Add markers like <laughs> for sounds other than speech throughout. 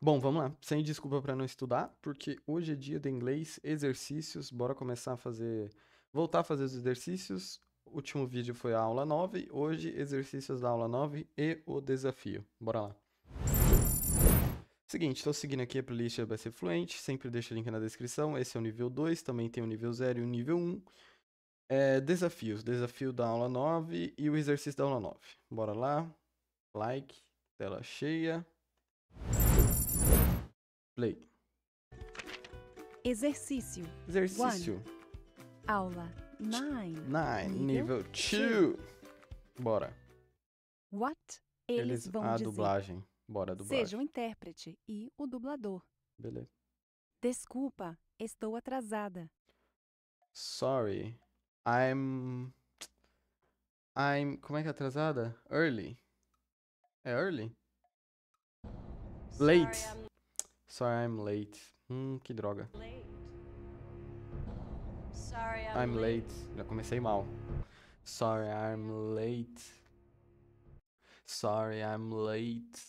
Bom, vamos lá. Sem desculpa para não estudar, porque hoje é dia de inglês, exercícios. Bora começar a fazer. Voltar a fazer os exercícios. O último vídeo foi a aula 9. Hoje, exercícios da aula 9 e o desafio. Bora lá. Seguinte, estou seguindo aqui a playlist vai ser Fluente. Sempre deixo o link na descrição. Esse é o nível 2. Também tem o nível 0 e o nível 1. É, desafios. Desafio da aula 9 e o exercício da aula 9. Bora lá. Like. Tela cheia. Play. Exercício. Exercício. One. Aula 9. Nine nível 2. Bora. What eles, eles vão a dizer. dublagem. Bora, dublagem. Seja o intérprete e o dublador. Beleza. Desculpa, estou atrasada. Sorry, I'm... I'm... Como é que é atrasada? Early. É early? Late. Sorry, Sorry I'm late. Hum, que droga. Sorry I'm, I'm late. late. Já comecei mal. Sorry I'm late. Sorry I'm late.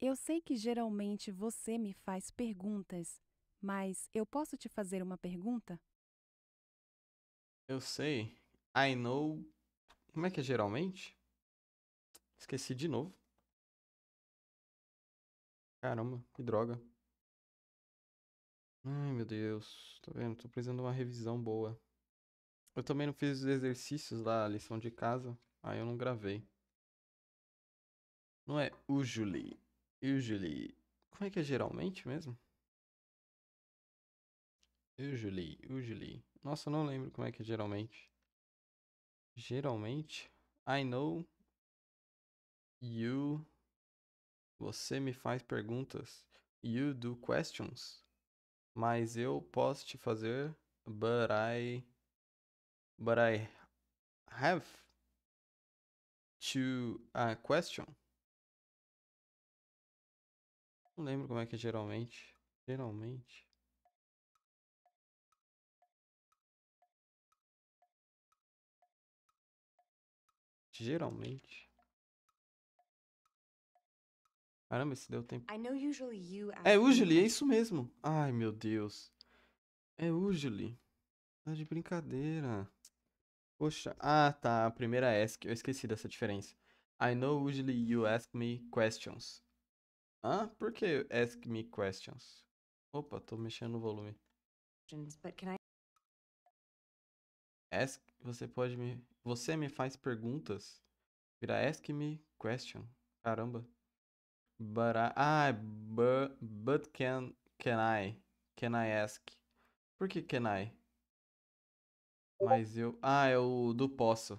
Eu sei que geralmente você me faz perguntas, mas eu posso te fazer uma pergunta? Eu sei. I know. Como é que é geralmente? Esqueci de novo. Caramba, que droga. Ai, meu Deus. Tá vendo? Tô precisando de uma revisão boa. Eu também não fiz os exercícios lá, a lição de casa. Aí eu não gravei. Não é usually. Usually. Como é que é geralmente mesmo? Usually, usually. Nossa, eu não lembro como é que é geralmente. Geralmente, I know you você me faz perguntas. You do questions. Mas eu posso te fazer. But I. But I have to a uh, question. Não lembro como é que é geralmente. Geralmente. Geralmente. Caramba, esse deu tempo. É usually, é isso mesmo. Ai, meu Deus. É usually. Tá de brincadeira. Poxa. Ah, tá. A primeira é ask. Eu esqueci dessa diferença. I know usually you ask me questions. Ah, por que ask me questions? Opa, tô mexendo no volume. Ask, você pode me... Você me faz perguntas? Vira ask me question. Caramba. But I, ah, but, but can, can I? Can I ask? Por que can I? Mas eu. Ah, é o do posso.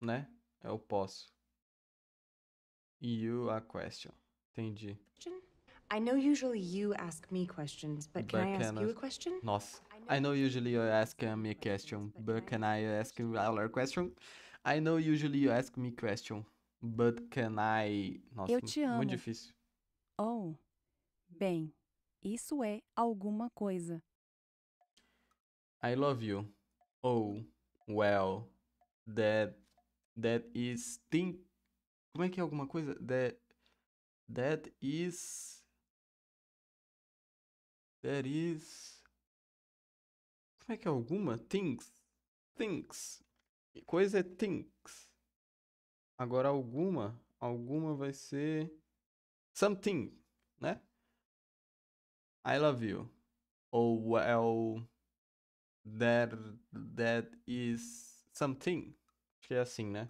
Né? É o posso. You a question. Entendi. I know usually you ask me questions, but can I ask you a question? Nossa. I know usually you ask me a question, but can I ask you a question? I know usually you ask me question, But can I. Nossa, eu te amo. muito difícil. Oh. Bem, isso é alguma coisa. I love you. Oh, well, that that is thing. Como é que é alguma coisa? That that is that is Como é que é alguma? Things. Things. Coisa é things. Agora alguma, alguma vai ser something, né? I love you. Ou well, that that is something. Acho que é assim, né?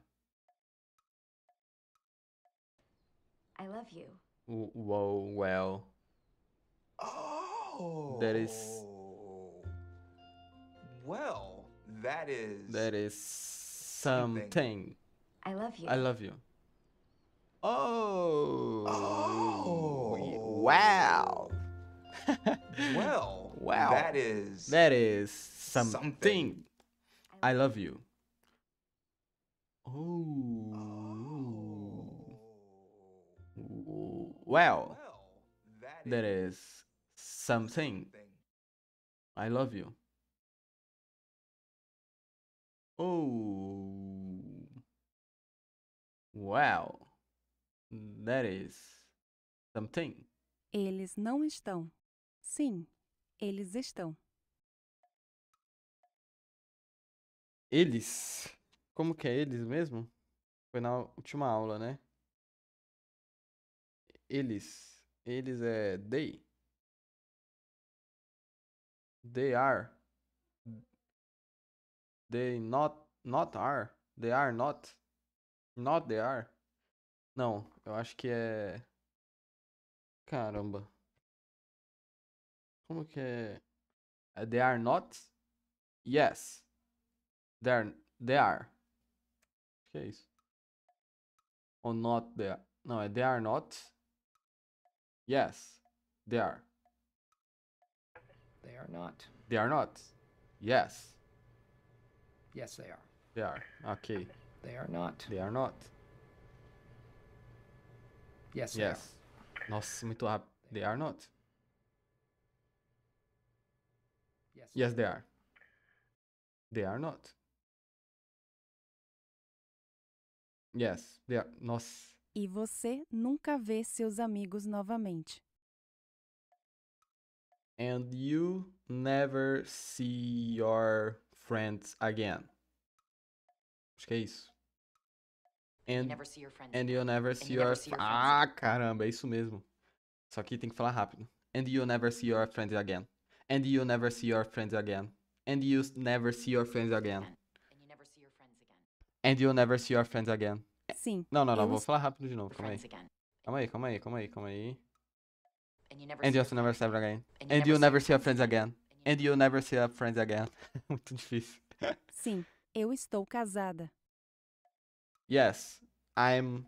I love you. Well, well. Oh. That is well, that is that is something. something. I love you. I love you. Oh. Oh. Wow. <laughs> well. Wow. That is. That is something. something. I love you. Oh. oh. Well. That is, that is something. something. I love you. Oh. Wow, that is something. Eles não estão. Sim, eles estão. Eles? Como que é eles mesmo? Foi na última aula, né? Eles. Eles é they. They are. They not not are. They are not. Not they are? Não, eu acho que é. Caramba. Como que é? é they are not? Yes. They are. They are. O que é isso. Ou not they are. Não, é they are not. Yes. They are. They are not. They are not. Yes. Yes, they are. They are. Ok. They are not. They are not. Yes. Yes. Nossa, muito rápido. They are not. Yes. Yes, they are. They are not. Yes, they are. Nossa. E você nunca vê seus amigos novamente. And you never see your friends again. Acho que é isso. And, and you'll never see your... Ah, caramba, é isso mesmo. Só que tem que falar rápido. And you'll never see your friends again. And you'll never see your friends again. And you'll never see your friends again. And you'll never see your friends again. Sim. Não, não, não, vou falar rápido de novo, calma aí. Calma aí, calma aí, calma aí, calma aí. And you'll never see your friends again. And you'll never see your friends again. And you'll never see your friends again. Muito difícil. Sim, eu estou casada. Yes, I'm.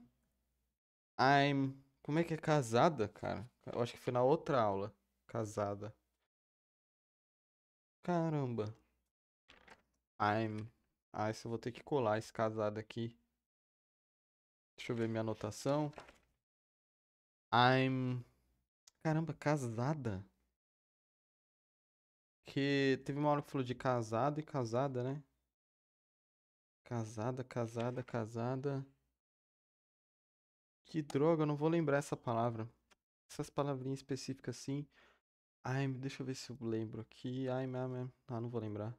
I'm. Como é que é casada, cara? Eu acho que foi na outra aula. Casada. Caramba. I'm. Ah, isso eu vou ter que colar esse casado aqui. Deixa eu ver minha anotação. I'm. Caramba, casada? Que teve uma hora que falou de casado e casada, né? Casada, casada, casada. Que droga, eu não vou lembrar essa palavra. Essas palavrinhas específicas assim. Ai, deixa eu ver se eu lembro aqui. Ai, Ah, não vou lembrar.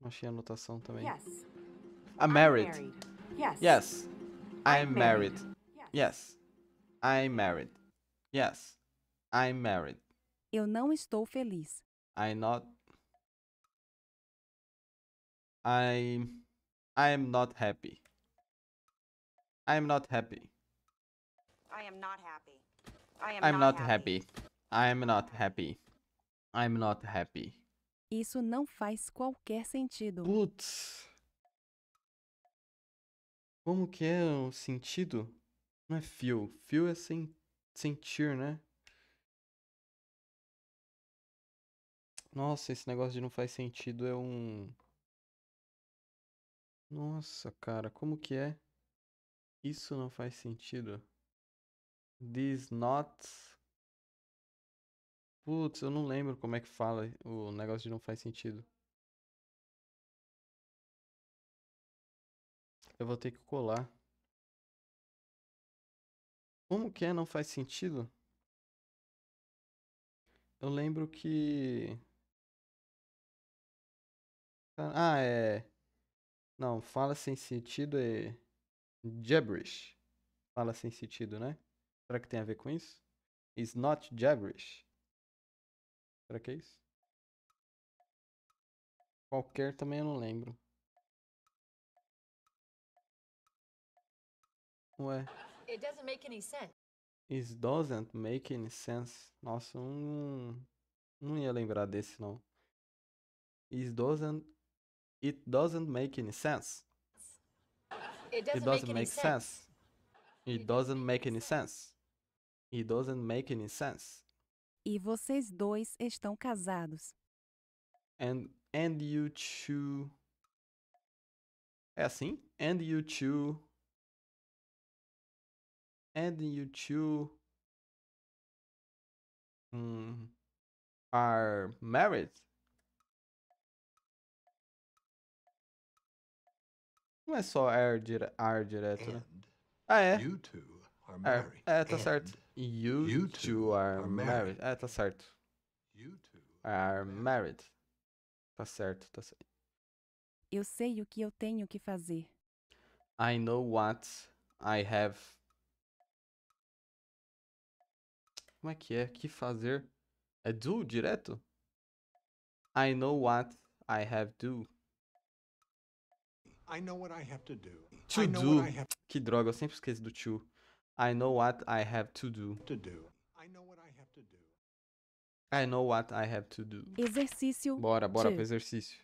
Não achei a anotação também. Yes. I'm married. Yes. yes. I'm, married. married. Yes. I'm married. Yes. I'm married. Eu não estou feliz. I'm not. I'm I am not happy. I am not happy. I am not happy. I am, not, happy. I am not happy. I am not happy. Isso não faz qualquer sentido. Putz. Como que é o sentido? Não é feel. Feel é sen sentir, né? Nossa, esse negócio de não faz sentido é um nossa, cara, como que é? Isso não faz sentido. This not. Putz, eu não lembro como é que fala o negócio de não faz sentido. Eu vou ter que colar. Como que é não faz sentido? Eu lembro que. Ah, é. Não, fala sem sentido é. Gibberish. Fala sem sentido, né? Será que tem a ver com isso? Is not gibberish. Será que é isso? Qualquer também eu não lembro. Ué. It doesn't make any sense. It doesn't make any sense. Nossa, não, não ia lembrar desse não. It doesn't It doesn't make any sense. It doesn't, it doesn't make, make sense. sense. It doesn't make any sense. It doesn't make any sense. E vocês dois estão casados. And and you two É assim? And you two And you two Hmm. are married. Não é só ar, dire... air direto, né? Ah, é. You two are é, married. É, tá certo. You, you two are, married. married. É, tá certo. You two are married. Tá certo, tá certo. Eu sei o que eu tenho que fazer. I know what I have. Como é que é? Que fazer? É do direto? I know what I have do. I I know what have To do. Que droga, eu sempre esqueço do to. I know what I have to do. To do. I know what I have to do. I know what I have to do. Exercício. Bora, bora to. pro exercício.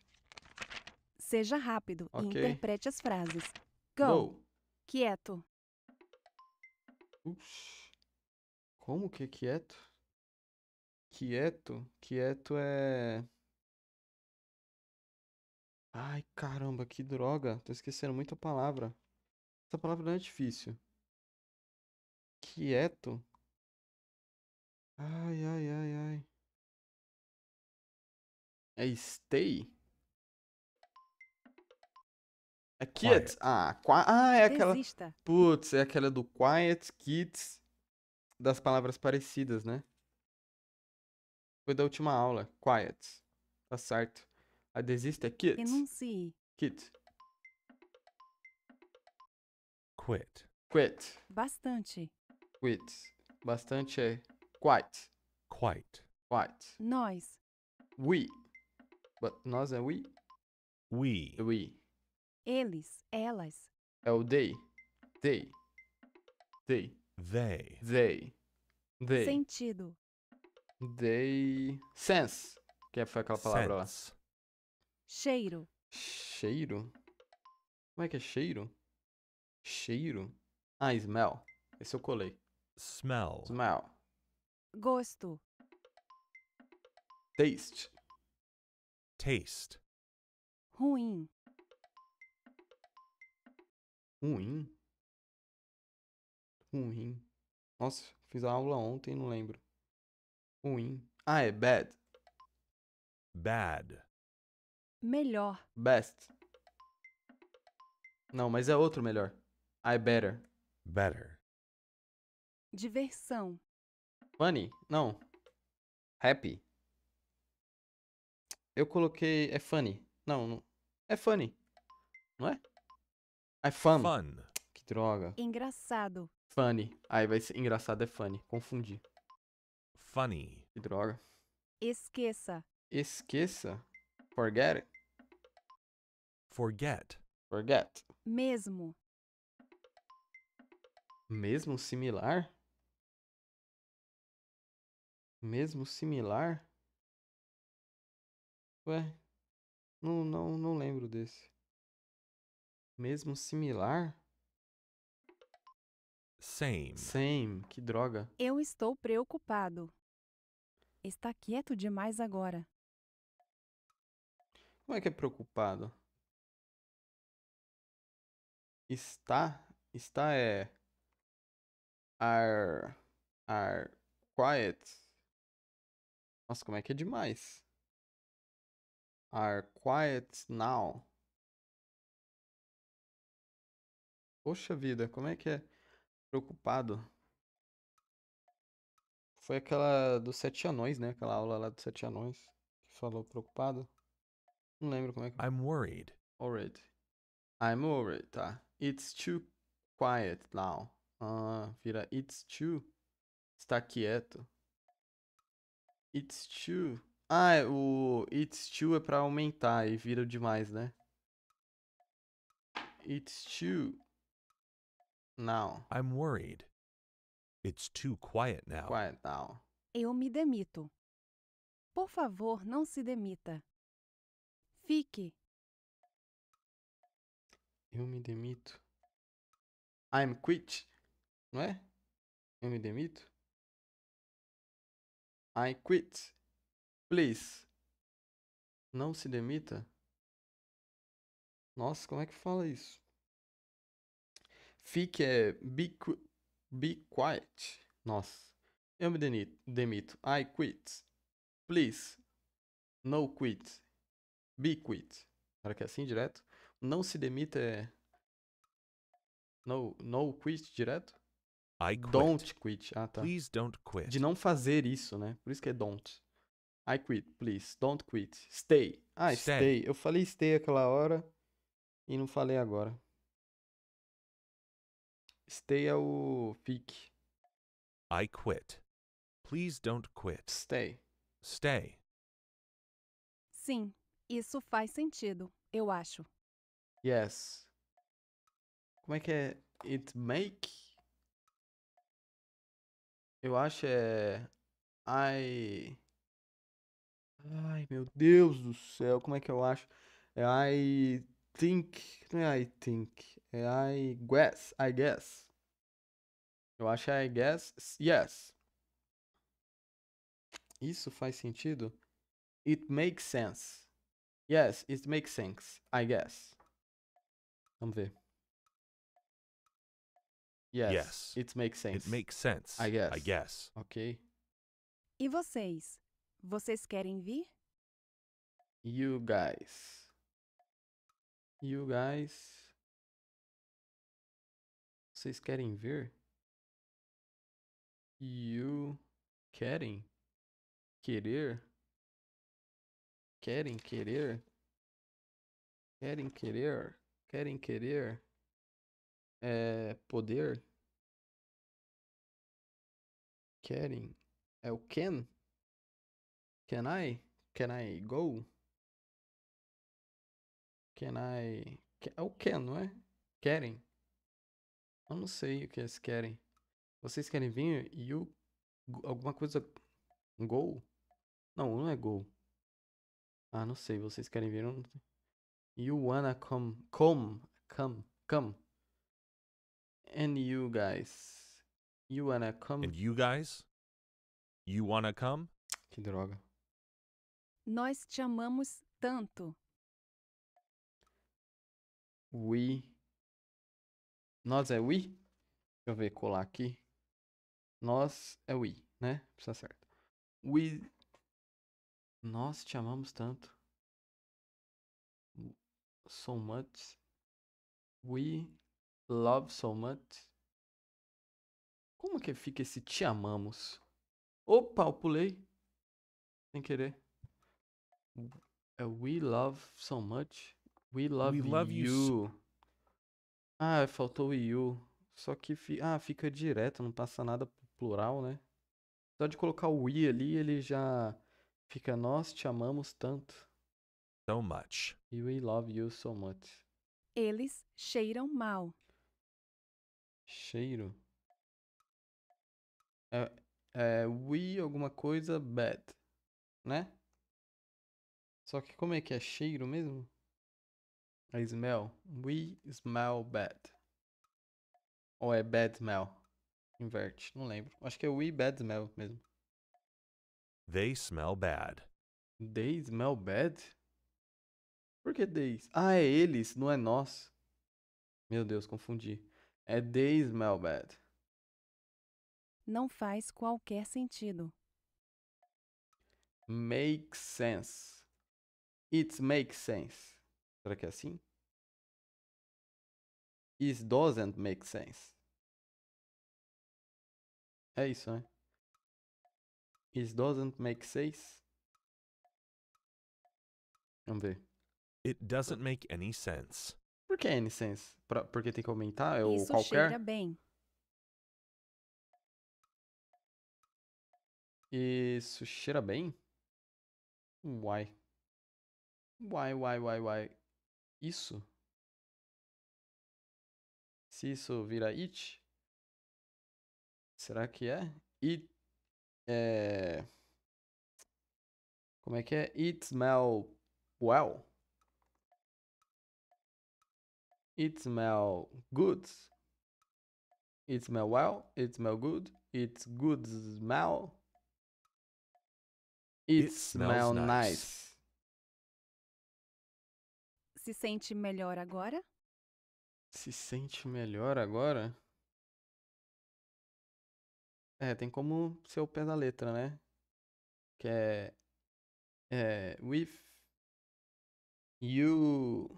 Seja rápido okay. e interprete as frases. Go. Go. Quieto. Ups. Como que é quieto? Quieto? Quieto é. Ai, caramba, que droga. Tô esquecendo muita palavra. Essa palavra não é difícil. Quieto? Ai, ai, ai, ai. É stay? É kids? Ah, qua... ah, é aquela. Desista. Putz, é aquela do quiet, kids, das palavras parecidas, né? Foi da última aula. Quiet. Tá certo. Adesista é quit, Enuncie. Kit. Quit. Quit. Bastante. Quit. Bastante é quite. Quite. Quite. Nós. We. But nós é we? We. We. Eles, elas. É o they. They. They. They. They. They. Sentido. They. Sense. Que é- foi aquela palavra Sense. lá? Cheiro. Cheiro? Como é que é cheiro? Cheiro? Ah, smell. Esse eu colei. Smell. Smell. Gosto. Taste. Taste. Ruim. Ruim? Ruim. Nossa, fiz a aula ontem, não lembro. Ruim. Ah, é bad. Bad. Melhor. Best. Não, mas é outro melhor. I better. Better. Diversão. Funny? Não. Happy. Eu coloquei. É funny. Não, não. É funny. Não é? É fun. fun. Que droga. Engraçado. Funny. Aí vai ser. Engraçado é funny. Confundi. Funny. Que droga. Esqueça. Esqueça? Forget Forget. Forget. Mesmo. Mesmo similar? Mesmo similar? Ué, não, não, não lembro desse. Mesmo similar? Same. Same, que droga. Eu estou preocupado. Está quieto demais agora. Como é que é preocupado? Está? Está é. Are. Are. Quiet. Nossa, como é que é demais? Are quiet now. Poxa vida, como é que é preocupado? Foi aquela dos sete anões, né? Aquela aula lá dos sete anões que falou preocupado. Não lembro como é que. É. I'm worried. Worried. I'm worried, tá. It's too quiet now. Ah, vira it's too. Está quieto. It's too. Ah, é, o it's too é pra aumentar e vira demais, né? It's too. Now. I'm worried. It's too quiet now. Quiet now. Eu me demito. Por favor, não se demita. Fique. Eu me demito. I'm quit. Não é? Eu me demito. I quit. Please. Não se demita. Nossa, como é que fala isso? Fique é be, qu be quiet. Nossa. Eu me demito. I quit. Please. No quit. Be quit. Será que é assim direto? Não se demita é. No, no quit direto? I quit. Don't quit. Ah, tá. Please don't quit. De não fazer isso, né? Por isso que é don't. I quit, please. Don't quit. Stay. Ah, stay. stay. Eu falei stay aquela hora e não falei agora. Stay é o fique. I quit. Please don't quit. Stay. Stay. Sim. Isso faz sentido, eu acho. Yes. Como é que é? It make? Eu acho é. I. Ai, meu Deus do céu, como é que eu acho? É I think. Não é I think. É I guess. I guess. Eu acho é I guess. Yes. Isso faz sentido? It makes sense. Yes, it makes sense, I guess. Vamos ver. Yes, yes. It makes sense. It makes sense. I guess. I guess. Ok. E vocês? Vocês querem vir? You guys. You guys. Vocês querem vir? You querem? Querer? querem querer. Querem querer. Querem querer. É poder. Querem. É o can. Can I? Can I go? Can I. É o can, não é? Querem. Eu não sei o que eles querem. Vocês querem vir? You. Alguma coisa. Go? Não, não é go. Ah, não sei, vocês querem ver? Um... You wanna come, come, come, come. And you guys. You wanna come. And you guys? You wanna come? Que droga. Nós te amamos tanto. We. Nós é we? Deixa eu ver, colar aqui. Nós é we, né? Precisa certo. We nós te amamos tanto. So much. We love so much. Como que fica esse te amamos? Opa, eu pulei. Sem querer. É we love so much. We love, We love you. you. Ah, faltou o you. Só que fi... ah, fica direto, não passa nada pro plural, né? Só de colocar o we ali, ele já Fica nós te amamos tanto. So much. E we love you so much. Eles cheiram mal. Cheiro. É, é we alguma coisa bad, né? Só que como é que é cheiro mesmo? É smell. We smell bad. Ou é bad smell? Inverte, não lembro. Acho que é we bad smell mesmo. They smell bad. They smell bad? Por que they? Ah, é eles, não é nós. Meu Deus, confundi. É they smell bad. Não faz qualquer sentido. Makes sense. It makes sense. Será que é assim? It doesn't make sense. É isso, né? It doesn't make sense. Vamos ver. It doesn't make any sense. Por que any sense? Pra, porque tem que aumentar? É Ou Isso qualquer? cheira bem. Isso cheira bem? Why? Why, why, why, why? Isso? Se isso vira it? Será que é? It é... Como é que é? It smell well. It smell good. It smell well. It smell good. It's good smell. It, It smell nice. nice. Se sente melhor agora? Se sente melhor agora? É, tem como ser o pé da letra, né? Que é. É. With you.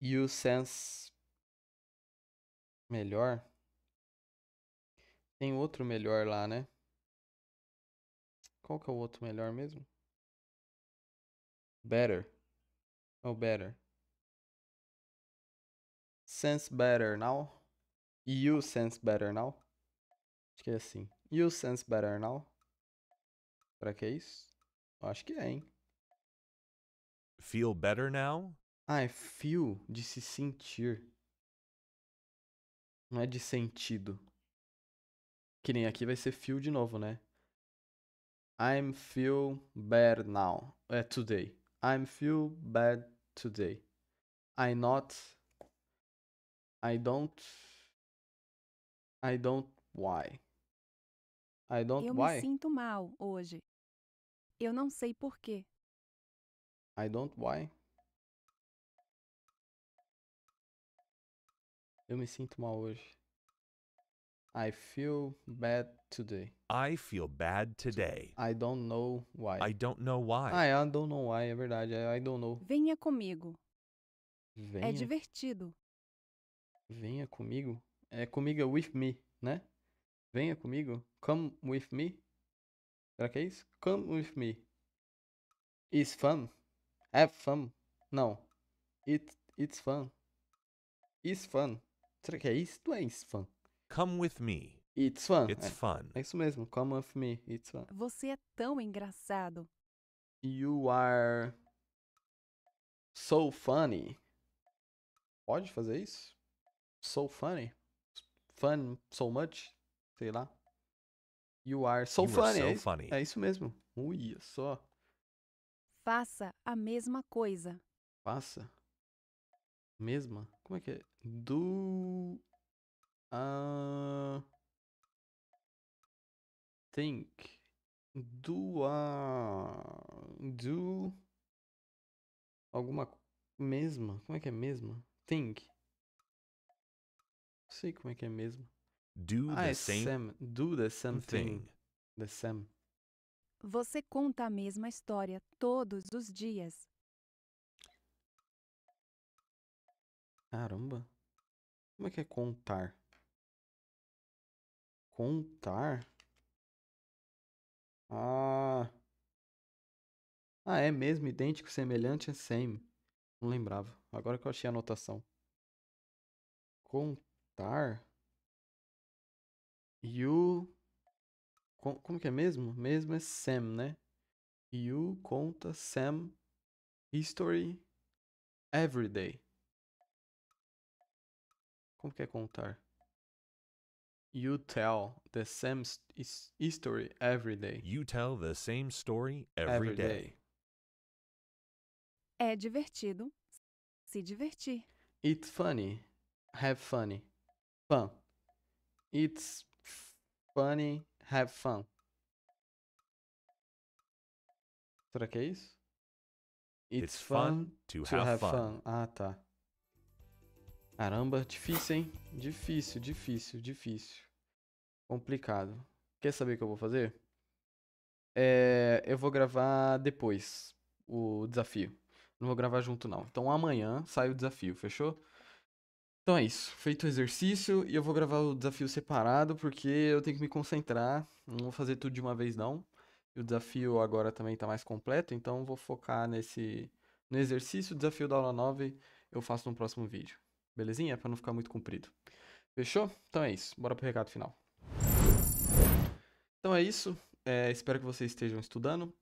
You sense. Melhor. Tem outro melhor lá, né? Qual que é o outro melhor mesmo? Better. Ou oh, better. Sense better now. You sense better now. Acho que é assim. You sense better now. Será que é isso? Acho que é, hein? Feel better now? Ah, é feel de se sentir. Não é de sentido. Que nem aqui vai ser feel de novo, né? I'm feel better now. É today. I'm feel bad today. I not. I don't I don't why. I don't Eu why. me sinto mal hoje. Eu não sei porquê. I don't why. Eu me sinto mal hoje. I feel bad today. I feel bad today. I don't know why. I don't know why. Ah, I don't know why, é verdade. I don't know. Venha comigo. É Venha. É divertido. Venha comigo? é comigo é with me, né? Venha comigo. Come with me. Será que é isso? Come with me. It's fun. Have fun. Não. It, it's fun. It's fun. Será que é isso? Não é isso, fun? Come with me. It's fun. It's é, fun. É isso mesmo. Come with me. It's fun. Você é tão engraçado. You are so funny. Pode fazer isso? So funny fun so much, sei lá. You are so, you funny. Are so é funny. É, isso mesmo. Ui, só. Faça a mesma coisa. Faça. Mesma? Como é que é? Do. Uh, think. Do. a do. Alguma. Mesma? Como é que é mesma? Think sei como é que é mesmo. Do ah, the é same. Sam. Do the same thing. The same. Você conta a mesma história todos os dias. Caramba. Como é que é contar? Contar? Ah. Ah, é mesmo, idêntico, semelhante é same. Não lembrava. Agora que eu achei a anotação. Contar. Contar. You. como que é mesmo? Mesmo é Sam, né? You conta Sam History day. Como que é contar? You tell the same story every day. You tell the same story every, every day. day. É divertido. Se divertir. It's funny. Have funny fun. It's funny, have fun. Será que é isso? It's, fun, to, have, fun. fun. Ah, tá. Caramba, difícil, hein? Difícil, difícil, difícil. Complicado. Quer saber o que eu vou fazer? É, eu vou gravar depois o desafio. Não vou gravar junto, não. Então amanhã sai o desafio, fechou? Então é isso. Feito o exercício e eu vou gravar o desafio separado porque eu tenho que me concentrar. Não vou fazer tudo de uma vez não. E o desafio agora também está mais completo, então vou focar nesse no exercício, o desafio da aula 9 eu faço no próximo vídeo. Belezinha? Para não ficar muito comprido. Fechou? Então é isso. Bora pro recado final. Então é isso. É, espero que vocês estejam estudando.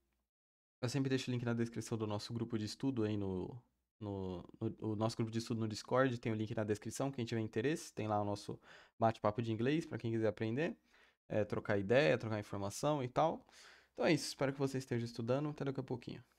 Eu sempre deixo o link na descrição do nosso grupo de estudo aí no, no, no, nosso grupo de estudo no Discord, tem o link na descrição, quem tiver interesse, tem lá o nosso bate-papo de inglês para quem quiser aprender, é, trocar ideia, trocar informação e tal. Então é isso, espero que você esteja estudando, até daqui a pouquinho.